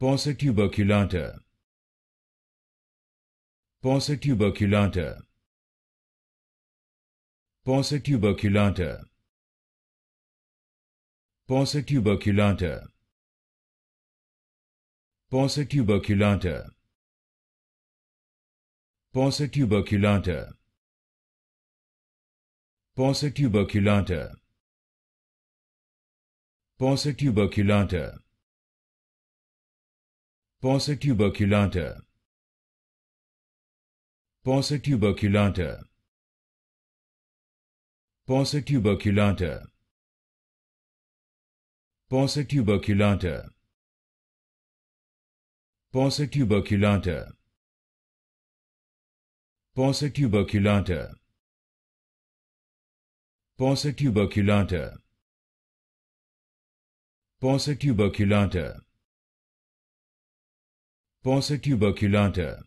Ponsa tuberculata. Ponsa tuberculata. Ponsa tuberculata. Ponsa tuberculata. Ponsa tuberculata. Ponsa tuberculata. Ponsa tuberculata. Ponsa tuberculata. Ponsa tuberculata. Ponsa tuberculata. Ponsa tuberculata. Ponsa tuberculata. Ponsa tuberculata. Ponsa tuberculata. Ponsa tuberculata. Ponsa tuberculata. pensa tuberculata